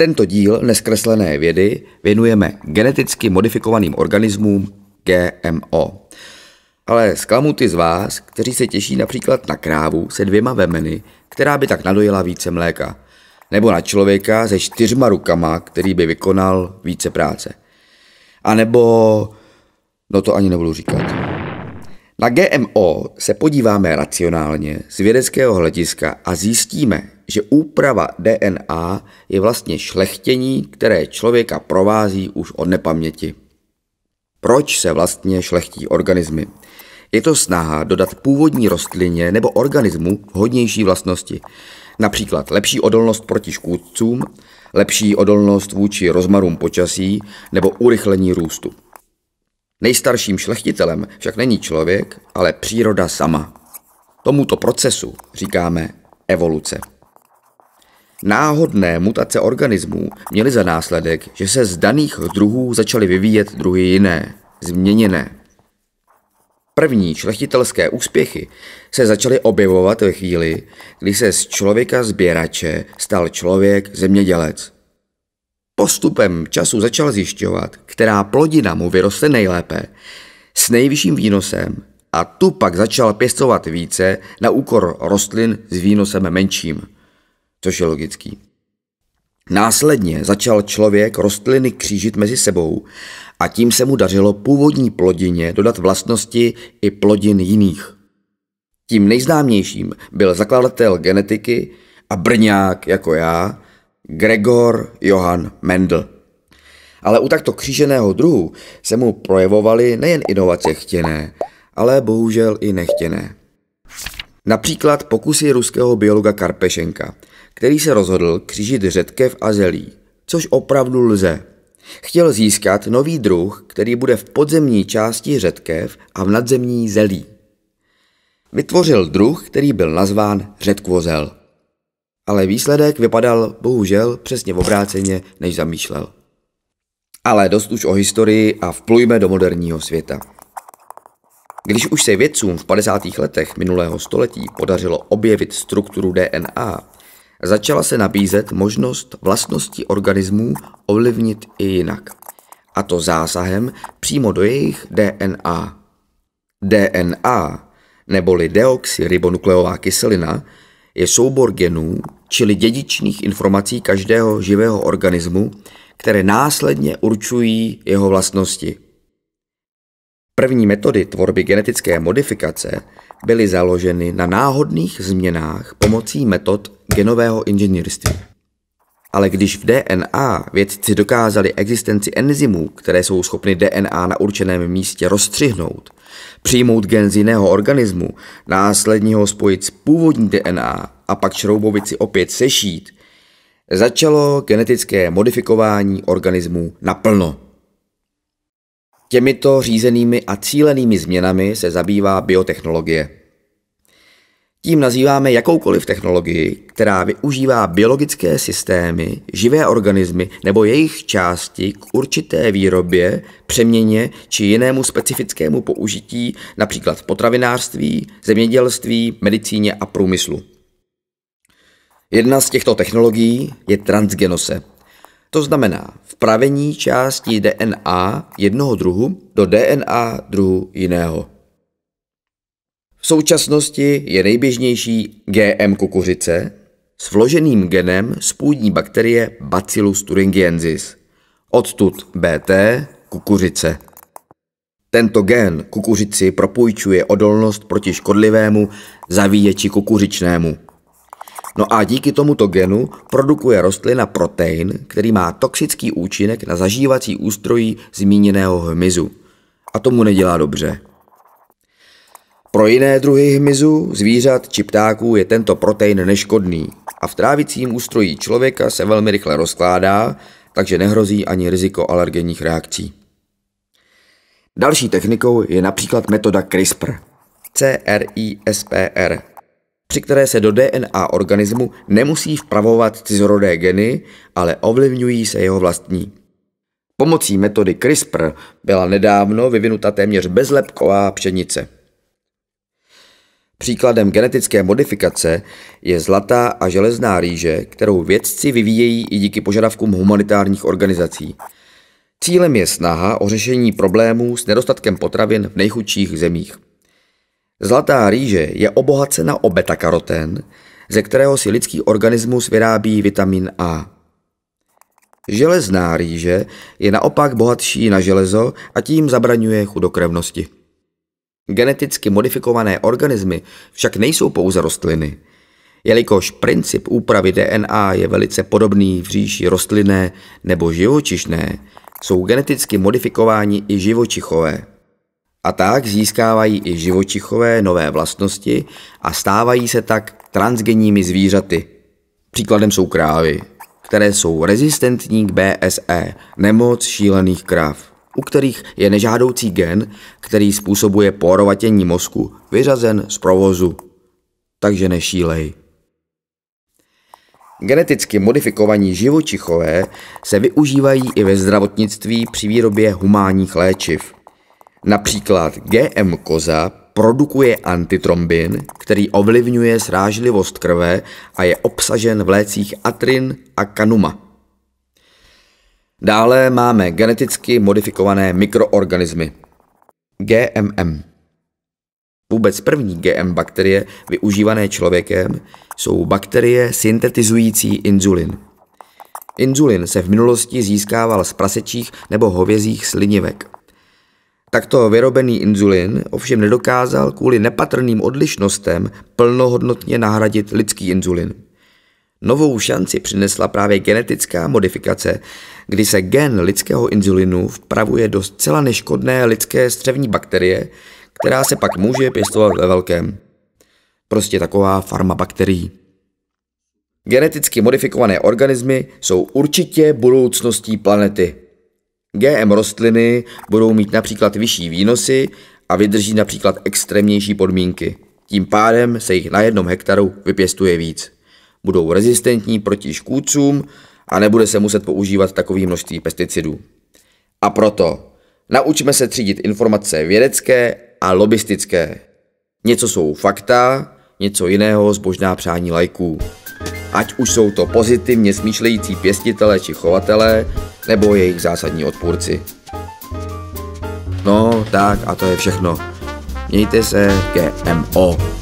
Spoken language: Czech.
Tento díl neskreslené vědy věnujeme geneticky modifikovaným organismům GMO. Ale zklamu ty z vás, kteří se těší například na krávu se dvěma vemeny, která by tak nadojila více mléka, nebo na člověka se čtyřma rukama, který by vykonal více práce. A nebo... No to ani nebudu říkat. Na GMO se podíváme racionálně z vědeckého hlediska a zjistíme, že úprava DNA je vlastně šlechtění, které člověka provází už od nepaměti. Proč se vlastně šlechtí organismy? Je to snaha dodat původní rostlině nebo organismu hodnější vlastnosti, například lepší odolnost proti škůdcům, lepší odolnost vůči rozmarům počasí nebo urychlení růstu. Nejstarším šlechtitelem však není člověk, ale příroda sama. Tomuto procesu říkáme evoluce. Náhodné mutace organismů měly za následek, že se z daných druhů začaly vyvíjet druhy jiné, změněné. První šlechtitelské úspěchy se začaly objevovat ve chvíli, kdy se z člověka sběrače stal člověk zemědělec. Postupem času začal zjišťovat, která plodina mu vyroste nejlépe, s nejvyšším výnosem a tu pak začal pěstovat více na úkor rostlin s výnosem menším což je logický. Následně začal člověk rostliny křížit mezi sebou a tím se mu dařilo původní plodině dodat vlastnosti i plodin jiných. Tím nejznámějším byl zakladatel genetiky a brňák jako já, Gregor Johann Mendel. Ale u takto kříženého druhu se mu projevovaly nejen inovace chtěné, ale bohužel i nechtěné. Například pokusy ruského biologa Karpešenka – který se rozhodl křížit řetkev a zelí, což opravdu lze. Chtěl získat nový druh, který bude v podzemní části řetkev a v nadzemní zelí. Vytvořil druh, který byl nazván řetkvozel. Ale výsledek vypadal bohužel přesně v obráceně, než zamýšlel. Ale dost už o historii a vplujme do moderního světa. Když už se vědcům v 50. letech minulého století podařilo objevit strukturu DNA, Začala se nabízet možnost vlastností organismů ovlivnit i jinak, a to zásahem přímo do jejich DNA. DNA, neboli deoxyribonukleová kyselina, je soubor genů, čili dědičných informací každého živého organismu, které následně určují jeho vlastnosti. První metody tvorby genetické modifikace byly založeny na náhodných změnách pomocí metod genového inženýrství. Ale když v DNA vědci dokázali existenci enzymů, které jsou schopny DNA na určeném místě rozstřihnout, přijmout gen z jiného organismu, následně ho spojit s původní DNA a pak šroubovici opět sešít, začalo genetické modifikování organismů naplno. Těmito řízenými a cílenými změnami se zabývá biotechnologie. Tím nazýváme jakoukoliv technologii, která využívá biologické systémy, živé organismy nebo jejich části k určité výrobě, přeměně či jinému specifickému použití, například v potravinářství, zemědělství, medicíně a průmyslu. Jedna z těchto technologií je transgenose. To znamená vpravení části DNA jednoho druhu do DNA druhu jiného. V současnosti je nejběžnější GM kukuřice s vloženým genem z půdní bakterie Bacillus thuringiensis, odtud BT kukuřice. Tento gen kukuřici propůjčuje odolnost proti škodlivému zavíječi kukuřičnému. No a díky tomuto genu produkuje rostlina protein, který má toxický účinek na zažívací ústrojí zmíněného hmyzu. A tomu nedělá dobře. Pro jiné druhy hmyzu, zvířat či ptáků je tento protein neškodný a v trávicím ústrojí člověka se velmi rychle rozkládá, takže nehrozí ani riziko alergenních reakcí. Další technikou je například metoda CRISPR, C R I S P R, při které se do DNA organismu nemusí vpravovat cizorodé geny, ale ovlivňují se jeho vlastní. Pomocí metody CRISPR byla nedávno vyvinuta téměř bezlepková pšenice – Příkladem genetické modifikace je zlatá a železná rýže, kterou vědci vyvíjejí i díky požadavkům humanitárních organizací. Cílem je snaha o řešení problémů s nedostatkem potravin v nejchudších zemích. Zlatá rýže je obohacena o beta-karoten, ze kterého si lidský organismus vyrábí vitamin A. Železná rýže je naopak bohatší na železo a tím zabraňuje chudokrevnosti. Geneticky modifikované organismy však nejsou pouze rostliny. Jelikož princip úpravy DNA je velice podobný v říši rostlinné nebo živočišné, jsou geneticky modifikováni i živočichové. A tak získávají i živočichové nové vlastnosti a stávají se tak transgenními zvířaty. Příkladem jsou krávy, které jsou rezistentní k BSE, nemoc šílených kráv u kterých je nežádoucí gen, který způsobuje porovatění mozku, vyřazen z provozu. Takže nešílej. Geneticky modifikovaní živočichové se využívají i ve zdravotnictví při výrobě humánních léčiv. Například GM koza produkuje antitrombin, který ovlivňuje srážlivost krve a je obsažen v lécích atrin a kanuma. Dále máme geneticky modifikované mikroorganismy. GMM. Vůbec první GM bakterie využívané člověkem jsou bakterie syntetizující inzulin. Inzulin se v minulosti získával z prasečích nebo hovězích slinivek. Takto vyrobený inzulin ovšem nedokázal kvůli nepatrným odlišnostem plnohodnotně nahradit lidský inzulin. Novou šanci přinesla právě genetická modifikace, kdy se gen lidského inzulinu vpravuje do zcela neškodné lidské střevní bakterie, která se pak může pěstovat ve velkém. Prostě taková farma bakterií. Geneticky modifikované organismy jsou určitě budoucností planety. GM rostliny budou mít například vyšší výnosy a vydrží například extrémnější podmínky. Tím pádem se jich na jednom hektaru vypěstuje víc budou rezistentní proti škůdcům a nebude se muset používat takový množství pesticidů. A proto naučme se třídit informace vědecké a lobistické. Něco jsou fakta, něco jiného zbožná přání lajků. Ať už jsou to pozitivně smýšlející pěstitele či chovatelé, nebo jejich zásadní odpůrci. No, tak a to je všechno. Mějte se, GMO.